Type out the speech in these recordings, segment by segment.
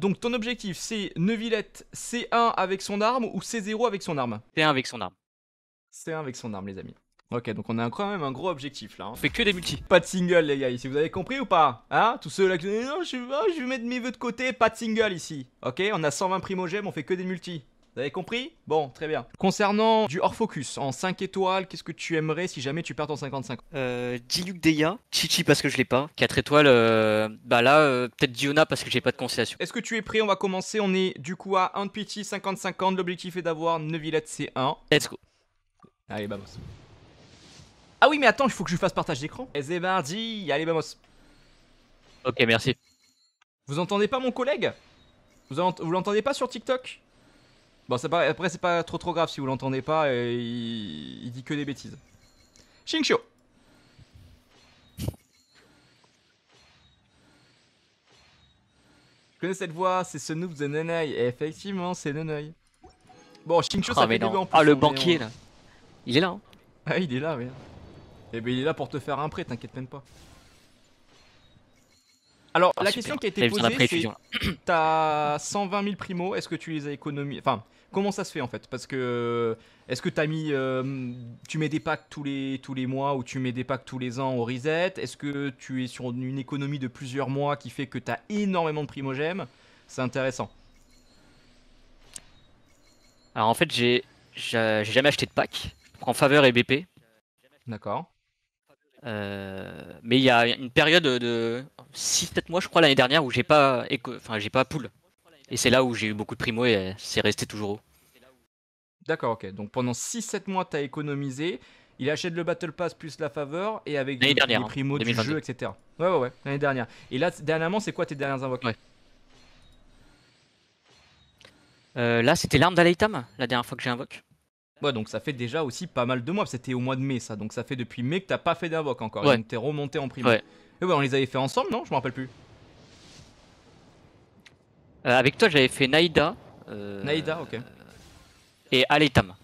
Donc ton objectif c'est Neuvillette C1 avec son arme ou C0 avec son arme C1 avec son arme. C1 avec son arme les amis. Ok, donc on a quand même un gros objectif là. Hein. On fait que des multi. Pas de single les gars ici, vous avez compris ou pas Hein Tous ceux là qui disent non, oh, je, vais mettre mes vœux de côté, pas de single ici. Ok, on a 120 primogèmes, on fait que des multis vous avez compris Bon, très bien. Concernant du hors focus, en 5 étoiles, qu'est-ce que tu aimerais si jamais tu perds ton 55 euh, Diluc Deya. Chichi parce que je l'ai pas. 4 étoiles, euh, bah là, euh, peut-être Diona parce que j'ai pas de conciliation. Est-ce que tu es prêt On va commencer. On est du coup à 1 de 50-50. L'objectif est d'avoir 9 C1. Let's go. Allez, vamos. Ah oui, mais attends, il faut que je fasse partage d'écran. C'est allez, vamos. Ok, merci. Vous entendez pas mon collègue Vous, vous l'entendez pas sur TikTok Bon, après, c'est pas trop trop grave si vous l'entendez pas, et il, dit que des bêtises. Shinshio Je connais cette voix, c'est ce noob de Nenai, effectivement, c'est Nenai. Bon, Shinshio, ça ah, fait en plus, Ah, le banquier, là. Il est là. Hein. Ah, il est là, oui. Et eh ben, il est là pour te faire un prêt, t'inquiète même pas. Alors, ah, la question qui a été posée, c'est t'as 120 000 primo, est-ce que tu les as économisés Enfin, comment ça se fait en fait Parce que euh, est-ce que t'as mis, euh, tu mets des packs tous les tous les mois ou tu mets des packs tous les ans au reset Est-ce que tu es sur une économie de plusieurs mois qui fait que t'as énormément de primogèmes C'est intéressant. Alors en fait, j'ai jamais acheté de pack. en faveur et BP. D'accord. Euh, mais il y a une période de 6-7 mois, je crois, l'année dernière, où j'ai pas, enfin, j'ai pas poule. Et c'est là où j'ai eu beaucoup de primo et c'est resté toujours haut. D'accord, ok. Donc pendant 6-7 mois, t'as économisé. Il achète le Battle Pass plus la faveur et avec des primo hein, primos du jeu, etc. Ouais, ouais, ouais, l'année dernière. Et là, dernièrement, c'est quoi tes dernières invoques euh, Là, c'était l'arme d'Aleitam, la dernière fois que j'ai invoqué. Ouais, donc ça fait déjà aussi pas mal de mois. C'était au mois de mai, ça. Donc ça fait depuis mai que t'as pas fait d'avoc encore. Donc t'es remonté en primaire. Et ouais, on les avait fait ensemble, non Je me rappelle plus. Euh, avec toi, j'avais fait Naïda. Euh, Naïda, ok. Et Aletam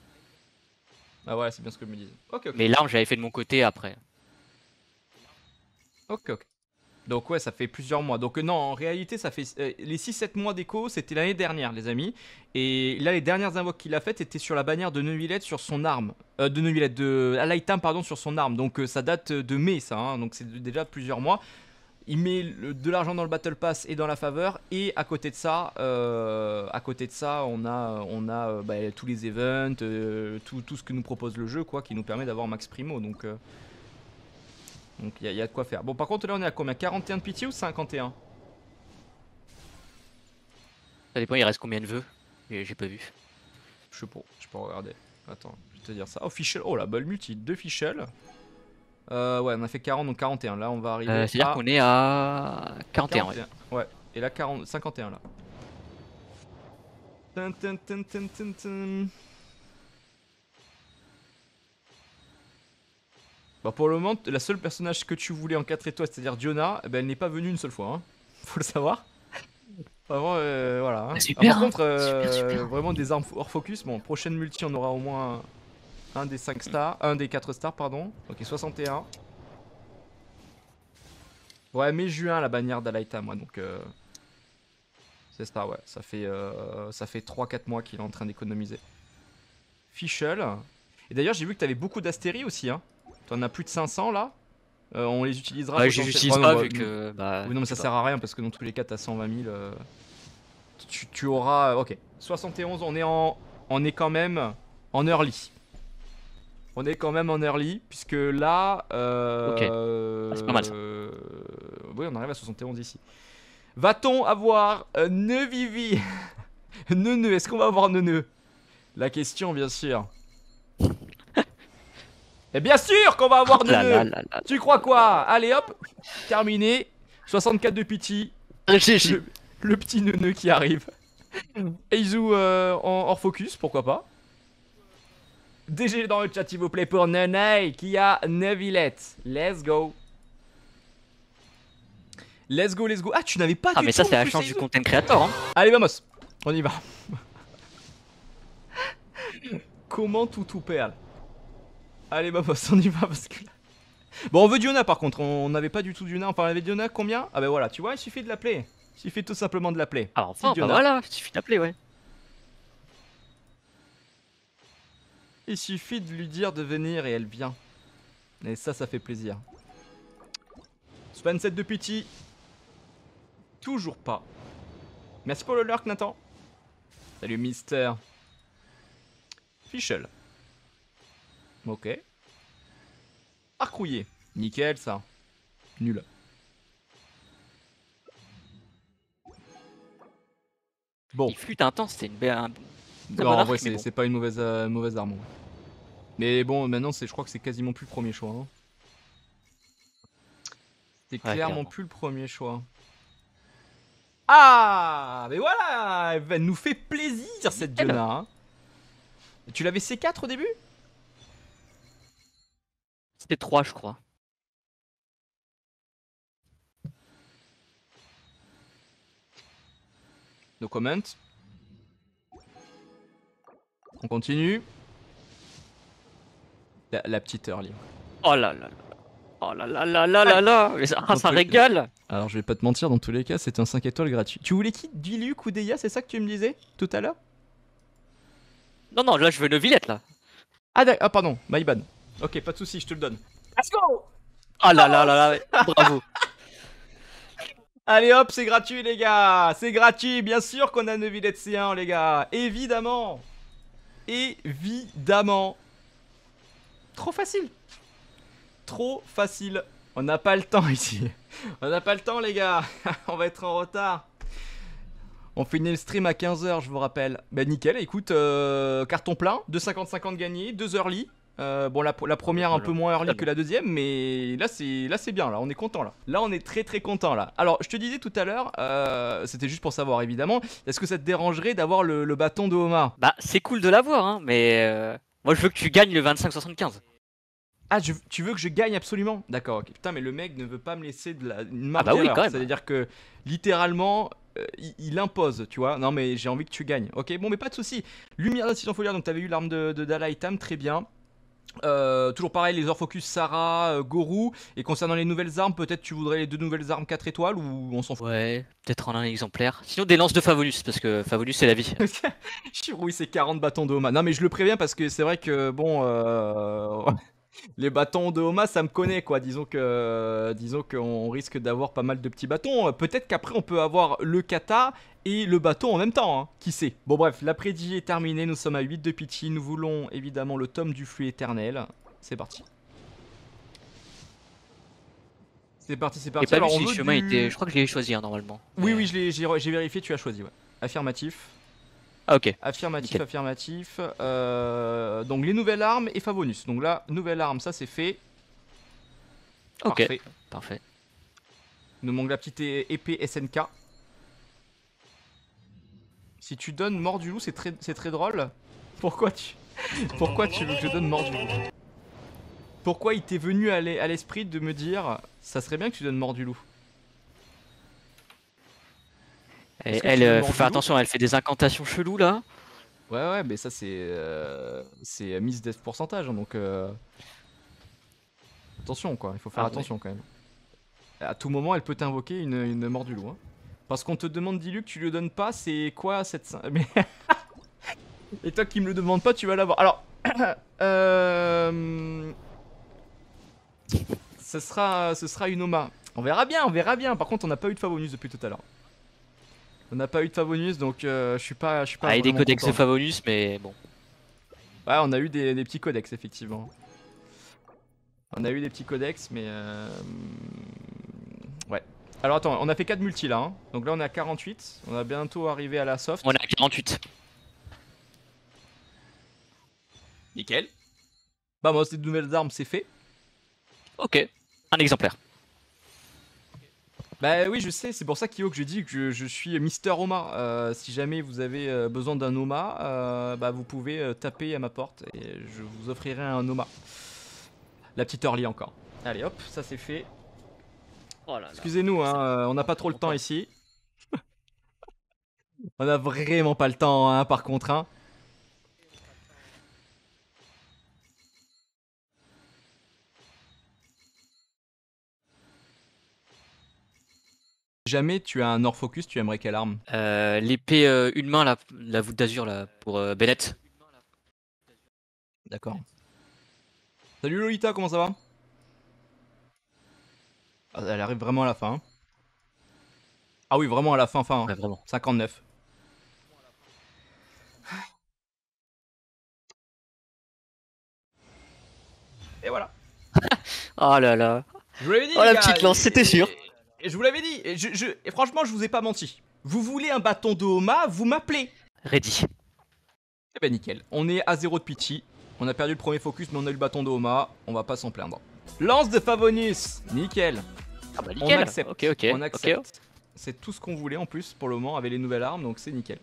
Ah ouais, c'est bien ce que je me disais. Mais là j'avais fait de mon côté après. Ok, ok. Donc ouais, ça fait plusieurs mois. Donc euh, non, en réalité, ça fait euh, les 6-7 mois d'écho, c'était l'année dernière, les amis. Et là, les dernières invoques qu'il a faites étaient sur la bannière de Neuvillette sur son arme. Euh, de Neuvillette, de l'item pardon, sur son arme. Donc ça date de mai, ça. Hein. donc c'est déjà plusieurs mois. Il met de l'argent dans le Battle Pass et dans la faveur. Et à côté de ça, à côté de ça on a, on a bah, tous les events, tout, tout, ce que nous propose le jeu, quoi, qui nous permet d'avoir max primo. Donc... Donc il y, a de quoi faire. Bon, par contre, là, on est à combien 41 de pitié ou 51 Ça dépend, il reste combien de vœux J'ai pas vu. Je sais pas, je peux regarder. Attends, je vais te dire ça. Oh, Fischl. oh la balle multi, 2 Fischl. Euh, ouais, on a fait 40, donc 41. Là, on va arriver. Euh, à... C'est-à-dire qu'on est à 41. Ouais. ouais. et là, 40... 51 là. Bah pour le moment, la seule personnage que tu voulais en 4 étoiles, c'est-à-dire Diona, eh ben, elle n'est pas venue une seule fois. Hein. Faut le savoir. Vraiment, euh, voilà. Hein. Ah, par contre, euh, vraiment des armes hors focus. Bon, prochaine multi, on aura au moins un des 5 stars, un des 4 stars, pardon. Ok, 61. Ouais, mais juin la bannière d'Alaita, moi, donc... Euh, c'est ça, ouais. Ça fait, ça fait 3-4 mois qu'il est en train d'économiser. Fischl. Et d'ailleurs, j'ai vu que tu avais beaucoup d'astéries aussi, hein. On a plus de 500 là euh, On les utilisera. Ouais, je les utilise pas, vu que. Bah, oui, non, mais ça sert à rien parce que dans tous les cas, t'as 120 000. Euh, tu, auras. Euh, ok. 71, on est, en... on est quand même en early. On est quand même en early, puisque là. Ok. Ah, c'est pas mal. Oui, on arrive à 71 ici. Va-t-on avoir Neuvivi Neuneu, est-ce qu'on va avoir Neuneu La question, bien sûr. Et bien sûr qu'on va avoir oh de Tu crois quoi Allez hop, terminé. 64 de pity. Le, le, petit neuneu qui arrive. Et ils euh, en, hors focus, pourquoi pas. DG dans le chat, s'il vous plaît, pour Nenei qui a Neuvillette. Let's go. Let's go, let's go. Ah, tu n'avais pas Ah, mais ça, c'est la chance du content creator. Hein. Allez, vamos. On y va. Comment tout tout perle Allez, ma boss, on y va parce que là... Bon, on veut Diona par contre, on n'avait pas du tout Diona, on parlait avec Diona, combien Ah bah voilà, tu vois, il suffit de l'appeler. Il suffit tout simplement de l'appeler. Alors enfin, ah, bah voilà, il suffit d'appeler, ouais. Il suffit de lui dire de venir et elle vient. Et ça, ça fait plaisir. Span de Petit Toujours pas. Merci pour le lurk, Nathan. Salut, Mister. Fischl. Ok. Arcrouillé. Nickel ça. Nul. Bon. Il flûte intense, c'est une belle. Non, en vrai, c'est pas une mauvaise, euh, mauvaise arme. Mais bon, maintenant, je crois que c'est quasiment plus le premier choix. Hein. C'est clairement, plus le premier choix. Ah Mais voilà Elle nous fait plaisir, cette Diona. Hein. Tu l'avais C4 au début c'était 3, je crois. No comment. On continue. La, petite early. Oh là là là. Oh là là là là là là Ça ah, régale Alors je vais pas te mentir, dans tous les cas, c'était un 5 étoiles gratuit. Tu voulais qui Diluc ou Deya C'est ça que tu me disais tout à l'heure Non, non, là je veux le Villette là. Ah, ah pardon, my Ok, pas de soucis, je te le donne. Let's go Ah là là là là, bravo Allez hop, c'est gratuit les gars C'est gratuit, bien sûr qu'on a 9 villes C1 les gars Évidemment Évidemment Trop facile Trop facile On n'a pas le temps ici On n'a pas le temps les gars On va être en retard on finit le stream à 15h, je vous rappelle. Bah nickel, écoute, euh, carton plein, 2,50-50 gagné, 2 early, euh, bon, la, première un peu moins early que la deuxième, mais là c'est là c'est bien, là on est content là. Là on est très très content là. Alors je te disais tout à l'heure, euh, c'était juste pour savoir évidemment, est-ce que ça te dérangerait d'avoir le, bâton de Omar Bah c'est cool de l'avoir, hein, mais euh, moi je veux que tu gagnes le 25-75. Ah, tu veux que je gagne absolument D'accord, ok. Putain, mais le mec ne veut pas me laisser de la, une marque ah bah oui, C'est-à-dire que littéralement, il, impose, tu vois. Non, mais j'ai envie que tu gagnes. Ok, bon, mais pas de souci. Lumière faut foliaire, donc t'avais eu l'arme de, de Dalai Tam, très bien. Euh, toujours pareil, les Orfocus, Sarah, euh, Gorou. Et concernant les nouvelles armes, peut-être tu voudrais les deux nouvelles armes 4 étoiles ou on s'en fout Ouais, peut-être en un exemplaire. Sinon des lances de Favolus, parce que Favolus c'est la vie. Chiroui, c'est 40 bâtons de Non mais je le préviens parce que c'est vrai que bon... Euh les bâtons de Homa, ça me connaît, quoi. Disons que, euh, disons qu'on risque d'avoir pas mal de petits bâtons. Euh, peut-être qu'après, on peut avoir le kata et le bâton en même temps, hein. qui sait. Bon bref, l'après-digi est terminé, nous sommes à 8 de pitié, nous voulons évidemment le tome du flux éternel. C'est parti. C'est parti, c'est parti. Je crois que je choisi hein, normalement. Oui, oui, j'ai vérifié, tu as choisi, ouais. Affirmatif. Affirmatif, affirmatif. Euh, donc les nouvelles armes et Favonus. Donc là, nouvelle arme, ça c'est fait. Ok. Parfait. nous manque la petite épée SNK. Si tu donnes mort du loup, c'est très, drôle. Pourquoi tu, pourquoi tu veux que je donne mort du loup Pourquoi il t'est venu à l'esprit de me dire ça serait bien que tu donnes mort du loup elle, euh, faut faire attention, elle fait des incantations chelous là. Ouais, ouais, mais ça c'est. Euh, c'est mise death pourcentage, hein, donc. Euh, attention quoi, il faut faire ah, attention quand même. À tout moment, elle peut t'invoquer une, mort du loup. Hein. Parce qu'on te demande Diluc, tu le donnes pas, c'est quoi cette. Mais. Et toi qui me le demande pas, tu vas l'avoir. Alors. euh. Ce sera, ce sera une Oma. On verra bien, on verra bien. Par contre, on n'a pas eu de bonus depuis tout à l'heure. On n'a pas eu de Favonius, donc euh, je suis pas, je suis pas. Ah, a des codex Favonius, mais bon. Ouais, on a eu des, petits codex effectivement. On a eu des petits codex, mais euh... ouais. Alors attends, on a fait 4 multi là, hein. donc là on est à 48, on a bientôt arrivé à la soft. On est à 48. Nickel. Bah moi, c'est de nouvelles armes, c'est fait. Ok, un exemplaire. Bah oui, je sais, c'est pour ça Kyo que j'ai dit que je suis Mister Oma. Euh, si jamais vous avez euh, besoin d'un Oma, euh, bah vous pouvez taper à ma porte et je vous offrirai un Oma. La petite Early encore. Allez hop, ça c'est fait. Oh Excusez-nous, hein, on n'a pas trop le temps ici. on n'a vraiment pas le temps, hein, par contre. Hein. jamais tu as un orfocus, focus, tu aimerais quelle arme euh, L'épée euh, une main, la, voûte d'azur là pour euh, Bennett. D'accord. Salut Lolita, comment ça va ah, Elle arrive vraiment à la fin. Hein. Ah oui, vraiment à la fin, fin. 59. Hein. Et voilà. oh là là. oh la petite lance, c'était sûr. Je vous l'avais dit, et, je, franchement, je vous ai pas menti. Vous voulez un bâton de Homa, vous m'appelez. Ready. Eh ben nickel, on est à zéro de pitié. On a perdu le premier focus, mais on a eu le bâton de Homa, on va pas s'en plaindre. Lance de Favonius nickel. Ah bah nickel. On accepte. On C'est tout ce qu'on voulait en plus pour le moment avec les nouvelles armes, donc c'est nickel.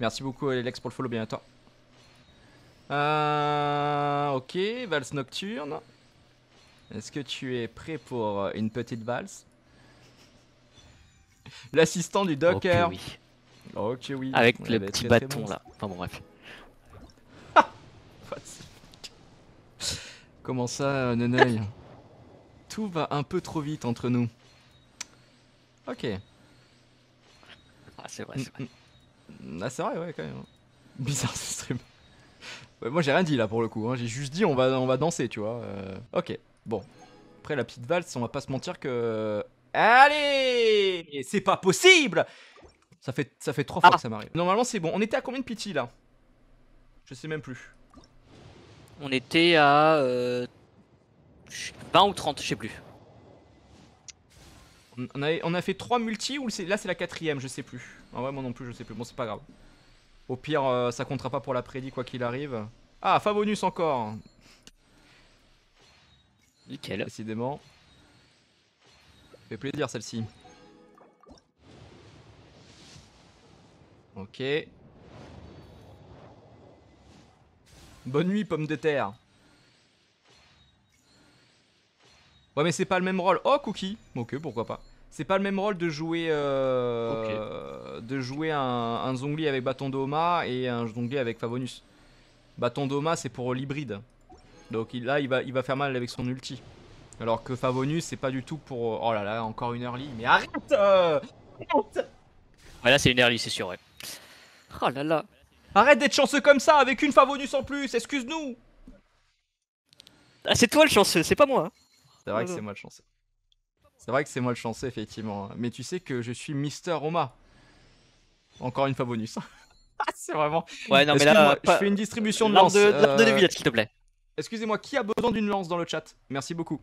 Merci beaucoup Alex pour le follow, bien à toi. Euh, ok, valse nocturne. Est-ce que tu es prêt pour euh, une petite valse L'assistant du docker. Ok, oui. Avec le petit bâton là. Enfin bon, bref. Comment ça, euh, ne Tout va un peu trop vite entre nous. Ok. Ah, c'est vrai, c'est vrai. Mm, mm. Ah, c'est vrai, ouais, quand même. Hein. Bizarre ce stream. moi, j'ai rien dit là pour le coup. Hein. J'ai juste dit on va, on va danser, tu vois. Euh. Ok, bon. Après la petite valse, on va pas se mentir que. Euh, allez c'est pas possible ça fait, ça fait trois fois ah. que ça m'arrive. Normalement, c'est bon. On était à combien de piti là Je sais même plus. On était à... Euh, 20 ou 30, je sais plus. On a, on a fait 3 multi ou là c'est la quatrième, je sais plus. Ah moi non plus, je sais plus. Bon, c'est pas grave. Au pire, euh, ça comptera pas pour la prédit, quoi qu'il arrive. Ah, Favonus encore Nickel. Décidément. Ça fait plaisir, celle-ci. Ok. Bonne nuit, pomme de terre. Ouais, mais c'est pas le même rôle. Oh, Cookie Ok, pourquoi pas. C'est pas le même rôle de jouer euh, de jouer un, zongli avec bâton d'Oma et un zongli avec Favonus. Bâton d'Oma, c'est pour l'hybride. Donc là, il va, il va faire mal avec son ulti. Alors que Favonus, c'est pas du tout pour... Oh là là, encore une early. Mais arrête euh, Arrête Ouais, là, c'est une early, c'est sûr, ouais. Oh là là. Arrête d'être chanceux comme ça, avec une fave bonus en plus, excuse-nous ah, C'est toi le chanceux, c'est pas moi. Hein. C'est vrai que oh c'est moi le chanceux. C'est vrai que c'est moi le chanceux, effectivement. Hein. Mais tu sais que je suis Mister Roma. Encore une fois bonus. Ah, c'est vraiment... Ouais, non, mais là, je fais une distribution de lance. de, euh, de s'il te plaît. Excusez-moi, qui a besoin d'une lance dans le chat Merci beaucoup.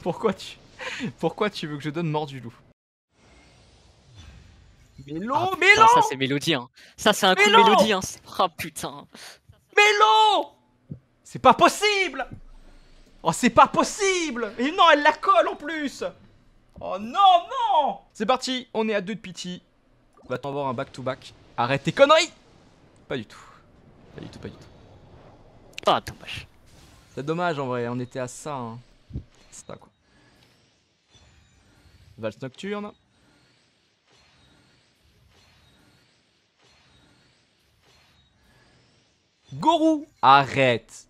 Pourquoi tu... Pourquoi tu veux que je donne mort du loup Mélo, ah, Ça c'est mélodie, hein. Ça c'est un coup de mélodie, hein. oh, putain. Mélo C'est pas possible Oh, c'est pas possible Et non, elle la colle en plus Oh non, non C'est parti, on est à deux de On Va t'en voir un back-to-back. Arrête tes conneries Pas du tout. Pas du tout, pas du tout. Ah, dommage. C'est dommage en vrai, on était à ça. Hein. C'est pas quoi. Valse nocturne. Gorou Arrête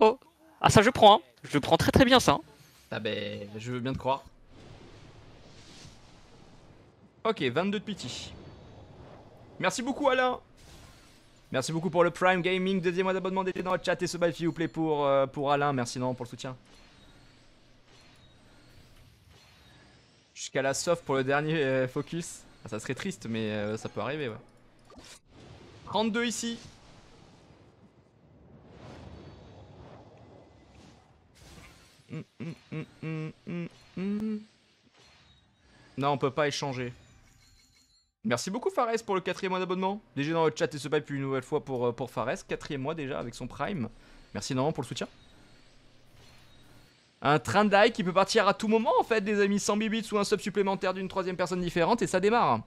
Oh Ah ça je prends, hein. je prends très très bien ça. Hein. Ah ben, je veux bien te croire. Ok, 22 de pitié. Merci beaucoup Alain Merci beaucoup pour le Prime Gaming, deuxième mois d'abonnement, d'été dans le chat et ce bail s'il vous plaît pour, euh, pour Alain, merci non pour le soutien. jusqu'à la soft pour le dernier euh, focus. Ah, ça serait triste, mais euh, ça peut arriver, 32 ici. Hum, hum, hum, non, on peut pas échanger. Merci beaucoup Fares pour le quatrième mois d'abonnement. Déjà dans le chat et ce pipe une nouvelle fois pour, euh, pour Fares. Quatrième mois déjà avec son Prime. Merci énormément pour le soutien. Un train d'ail qui peut partir à tout moment en fait des amis, sans bibits ou un sub supplémentaire d'une troisième personne différente et ça démarre.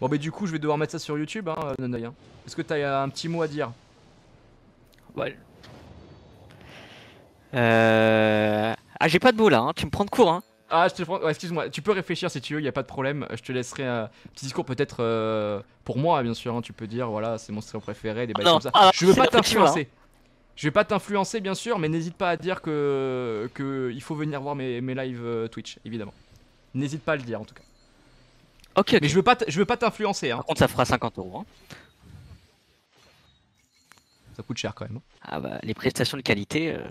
Bon bah du coup je vais devoir mettre ça sur YouTube hein, euh, hein. Est-ce que t'as un petit mot à dire Ouais. Euh... Ah j'ai pas de mots là, hein. tu me prends de court hein. Ah je te prends... Ouais, excuse-moi, tu peux réfléchir si tu veux, il y a pas de problème. Je te laisserai un petit discours peut-être euh, pour moi bien sûr. Hein. Tu peux dire voilà c'est mon stream préféré, des bails comme ça. Ah, je veux pas hein. t'influencer. Je vais pas t'influencer, bien sûr, mais n'hésite pas à dire que, que il faut venir voir mes, mes lives euh, Twitch, évidemment. N'hésite pas à le dire, en tout cas. Ok, Mais je veux pas, je veux pas t'influencer. Hein. Par contre, ça fera 50 euros. Hein. Ça coûte cher quand même. Hein. Ah bah, les prestations de qualité, euh,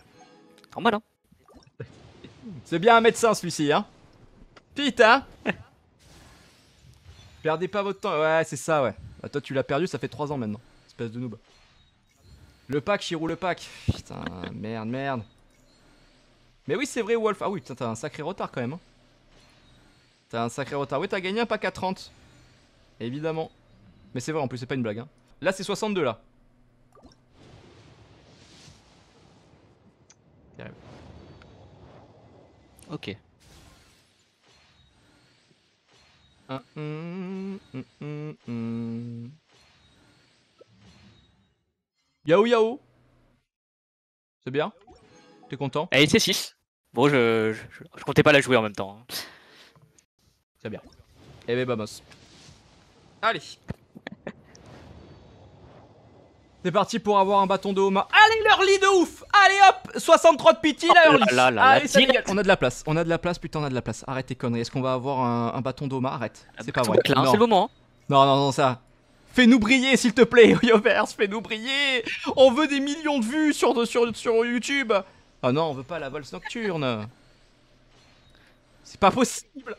normal. Hein. C'est bien un médecin celui-ci, hein. Pita. Hein. Perdez pas votre temps. Ouais, c'est ça, ouais. Bah, toi, tu l'as perdu, ça fait 3 ans maintenant. Espèce de noob. Le pack, Chirou, le pack. Putain, merde, merde. Mais oui, c'est vrai, Wolf. Ah oui, putain, t'as un sacré retard quand même. Hein. T'as un sacré retard. Oui, t'as gagné un pack à 30. Évidemment. Mais c'est vrai, en plus, c'est pas une blague. Hein. Là, c'est 62, là. Ok. Yao Yao C'est bien T'es content Elle c'est 6. Bon, je, je, comptais pas la jouer en même temps. C'est hein. bien. Eh ben, vamos. Allez C'est parti pour avoir un bâton de Allez, leur de ouf Allez hop 63 de pity, oh là, On a de la place, on a de la place, putain, on a de la place. Arrête tes conneries. Est-ce qu'on va avoir un, bâton d'Oma Arrête, c'est pas vrai. C'est le moment. Hein. Non, non, non, ça. Fais-nous briller, s'il te plaît, Yoverse. fais-nous briller On veut des millions de vues sur, sur, YouTube Ah non, on veut pas la volse nocturne C'est pas possible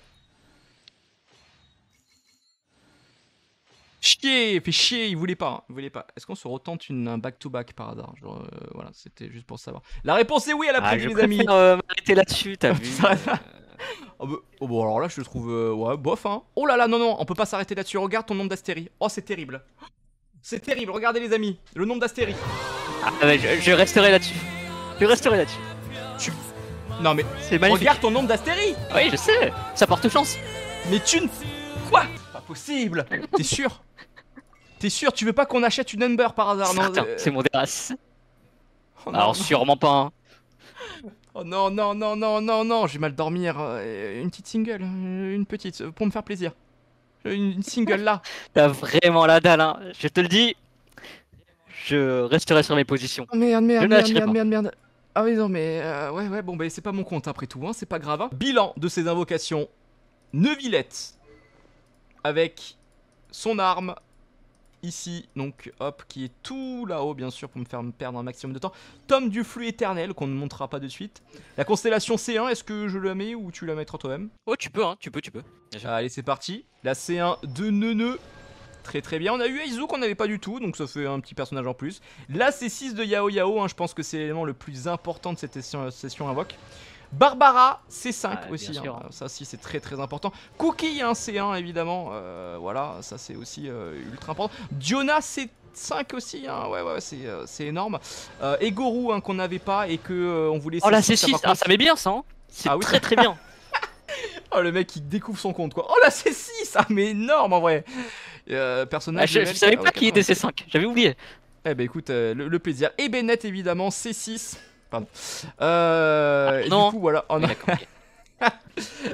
Chier, Fais chier, il voulait pas, il voulait pas. Est-ce qu'on se retente une, un back-to-back par hasard euh, Voilà, c'était juste pour savoir. La réponse est oui à la ah, les amis. Euh, m'arrêter là-dessus, t'as vu. Euh. Ah bah, oh, bah, bon, alors là, je le trouve. Euh, ouais, bof, hein. Oh là là, non, non, on peut pas s'arrêter là-dessus. Regarde ton nombre d'astéries. Oh, c'est terrible. C'est terrible, regardez les amis, le nombre d'astéries. Ah, mais je, resterai là-dessus. Je resterai là-dessus. Tu... Non, mais. Regarde ton nombre d'astéries. Oui, je sais, ça porte chance. Mais tu ne. Quoi Pas possible T'es sûr T'es sûr Tu veux pas qu'on achète une number par hasard non euh, C'est mon dérace. Oh alors, sûrement pas, hein. Oh non, non, non, non, non, non, j'ai mal dormir. Euh, une petite single, euh, une petite, euh, pour me faire plaisir. Une single là. T'as vraiment la dalle, hein. Je te le dis. Je resterai sur mes positions. Oh merde, merde, merde, merde, merde, Ah oui, non, mais ouais, ouais, bon, bah c'est pas mon compte hein, après tout, hein, c'est pas grave. Hein. Bilan de ces invocations. Neuvillette, avec son arme, ici, donc hop, qui est tout là-haut bien sûr pour me faire perdre un maximum de temps. Tome du flux éternel qu'on ne montrera pas de suite. La constellation C1, est-ce que je la mets ou tu la mettras toi-même Oh tu peux, hein, tu peux, tu peux. Allez c'est parti, la C1 de Neuneu. Très très bien, on a eu Aizu qu'on n'avait pas du tout, donc ça fait un petit personnage en plus. La C6 de Yao Yao, hein, je pense que c'est l'élément le plus important de cette session invoque. Barbara, C5 ah, aussi. Hein. Ça, si, c'est très très important. Cookie, c'est hein, C1 évidemment. Euh, voilà, ça c'est aussi euh, ultra important. Diona, C5 aussi. Hein. Ouais, ouais, c'est, euh, énorme. et Goru, qu'on n'avait pas et que on voulait. Oh la c 6. Ah, ça met bien ça. C'est ah oui. très très bien. oh, le mec qui découvre son compte quoi. Oh la c'est 6. Ah, mais énorme en vrai. personnage. je, savais pas qui était C5. J'avais oublié. Eh ben écoute, le, plaisir. Et eh Bennett évidemment, C6. Pardon. Euh, du coup, voilà. Oh,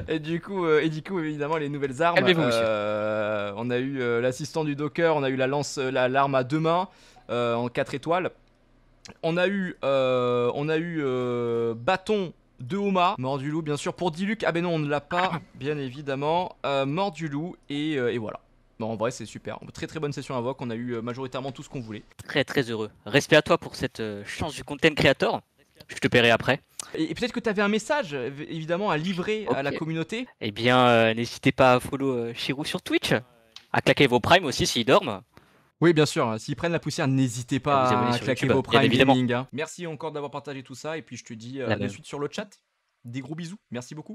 et du coup, euh, et du coup, évidemment, les nouvelles armes. Euh, on a eu l'assistant du Docker, on a eu la lance, l'arme à deux mains en quatre étoiles. On a eu, on a eu bâton de Oma. mort du loup, bien sûr. Pour Diluc, ah ben non, on ne l'a pas, bien évidemment. mort du loup et, voilà. Bon, en vrai, c'est super. Très très bonne session à On a eu majoritairement tout ce qu'on voulait. Très très heureux. Respect à toi pour cette chance du content creator je te paierai après. Et peut-être que tu avais un message, évidemment, à livrer à la communauté. Eh bien, euh, n'hésitez pas à follow euh, Chirou sur Twitch, à claquer vos primes aussi s'ils dorment. Oui, bien sûr. S'ils prennent la poussière, n'hésitez pas à, claquer vos primes. Évidemment. Hein. Merci encore d'avoir partagé tout ça. Et puis, je te dis euh, à la suite sur le chat. Des gros bisous. Merci beaucoup.